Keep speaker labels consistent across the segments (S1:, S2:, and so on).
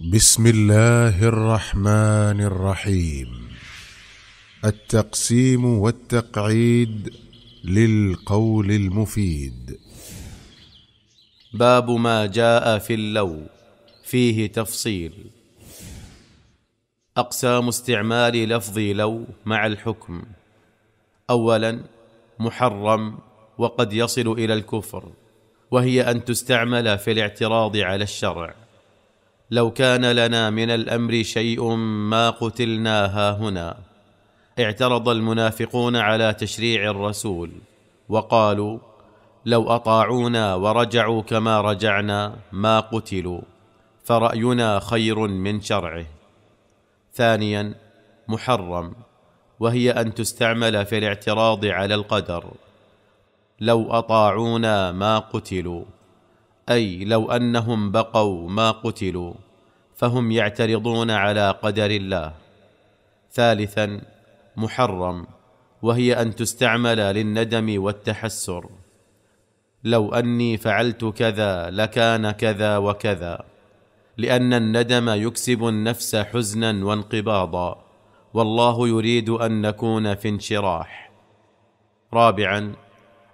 S1: بسم الله الرحمن الرحيم التقسيم والتقعيد للقول المفيد باب ما جاء في اللو فيه تفصيل اقسام استعمال لفظ لو مع الحكم اولا محرم وقد يصل الى الكفر وهي ان تستعمل في الاعتراض على الشرع لو كان لنا من الامر شيء ما قتلنا هاهنا اعترض المنافقون على تشريع الرسول وقالوا لو اطاعونا ورجعوا كما رجعنا ما قتلوا فراينا خير من شرعه ثانيا محرم وهي ان تستعمل في الاعتراض على القدر لو اطاعونا ما قتلوا اي لو انهم بقوا ما قتلوا فهم يعترضون على قدر الله ثالثا محرم وهي ان تستعمل للندم والتحسر لو اني فعلت كذا لكان كذا وكذا لان الندم يكسب النفس حزنا وانقباضا والله يريد ان نكون في انشراح رابعا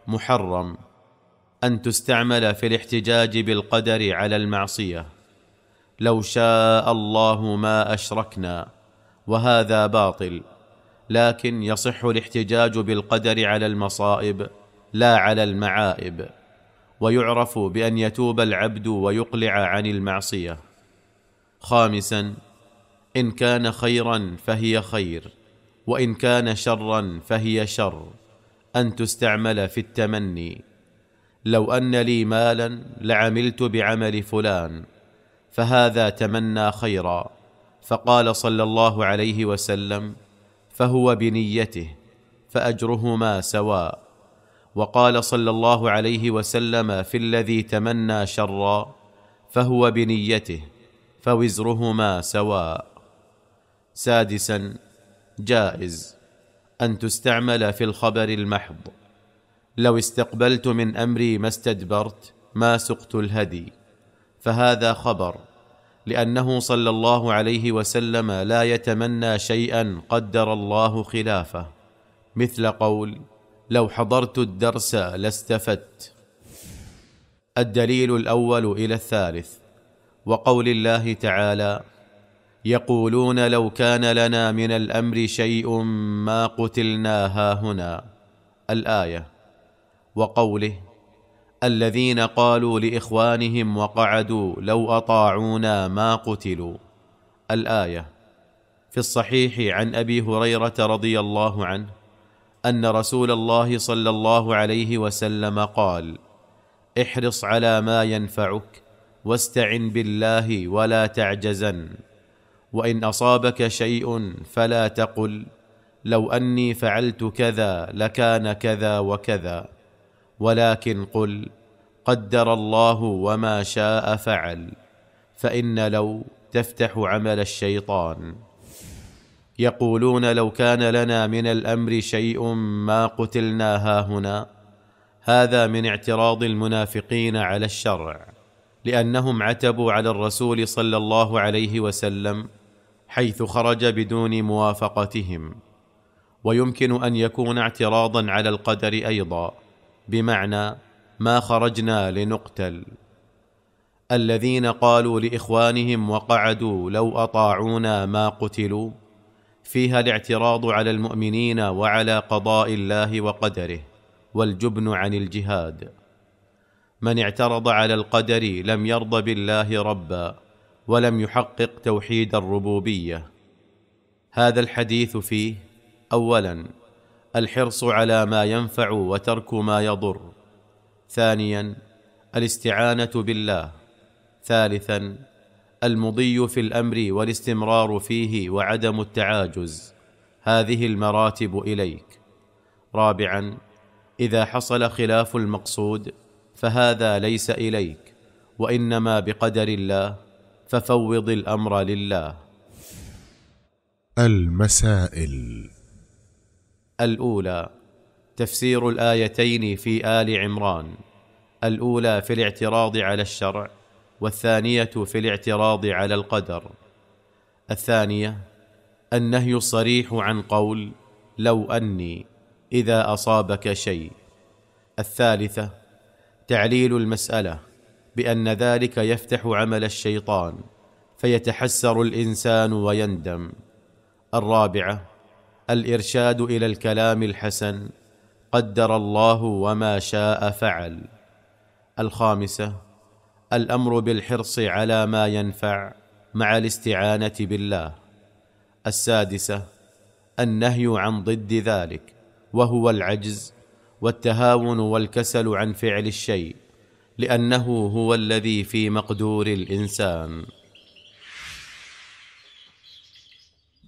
S1: محرم ان تستعمل في الاحتجاج بالقدر على المعصيه لو شاء الله ما اشركنا وهذا باطل لكن يصح الاحتجاج بالقدر على المصائب لا على المعائب ويعرف بان يتوب العبد ويقلع عن المعصيه خامسا ان كان خيرا فهي خير وان كان شرا فهي شر ان تستعمل في التمني لو ان لي مالا لعملت بعمل فلان فهذا تمنى خيرا فقال صلى الله عليه وسلم فهو بنيته فاجرهما سواء وقال صلى الله عليه وسلم في الذي تمنى شرا فهو بنيته فوزرهما سواء سادسا جائز ان تستعمل في الخبر المحض لو استقبلت من امري ما استدبرت ما سقت الهدي فهذا خبر لانه صلى الله عليه وسلم لا يتمنى شيئا قدر الله خلافه مثل قول لو حضرت الدرس لاستفدت الدليل الاول الى الثالث وقول الله تعالى يقولون لو كان لنا من الامر شيء ما قتلنا هاهنا الايه وقوله الذين قالوا لاخوانهم وقعدوا لو اطاعونا ما قتلوا الايه في الصحيح عن ابي هريره رضي الله عنه ان رسول الله صلى الله عليه وسلم قال احرص على ما ينفعك واستعن بالله ولا تعجزن وان اصابك شيء فلا تقل لو اني فعلت كذا لكان كذا وكذا ولكن قل قدر الله وما شاء فعل فان لو تفتح عمل الشيطان يقولون لو كان لنا من الامر شيء ما قتلنا هاهنا هذا من اعتراض المنافقين على الشرع لانهم عتبوا على الرسول صلى الله عليه وسلم حيث خرج بدون موافقتهم ويمكن ان يكون اعتراضا على القدر ايضا بمعنى ما خرجنا لنقتل الذين قالوا لاخوانهم وقعدوا لو اطاعونا ما قتلوا فيها الاعتراض على المؤمنين وعلى قضاء الله وقدره والجبن عن الجهاد من اعترض على القدر لم يرض بالله ربا ولم يحقق توحيد الربوبيه هذا الحديث فيه اولا الحرص على ما ينفع وترك ما يضر ثانيا الاستعانه بالله ثالثا المضي في الامر والاستمرار فيه وعدم التعاجز هذه المراتب اليك رابعا اذا حصل خلاف المقصود فهذا ليس اليك وانما بقدر الله ففوض الامر لله المسائل الاولى تفسير الايتين في ال عمران الاولى في الاعتراض على الشرع والثانيه في الاعتراض على القدر الثانيه النهي الصريح عن قول لو اني اذا اصابك شيء الثالثه تعليل المساله بان ذلك يفتح عمل الشيطان فيتحسر الانسان ويندم الرابعه الارشاد الى الكلام الحسن قدر الله وما شاء فعل الخامسه الامر بالحرص على ما ينفع مع الاستعانه بالله السادسه النهي عن ضد ذلك وهو العجز والتهاون والكسل عن فعل الشيء لانه هو الذي في مقدور الانسان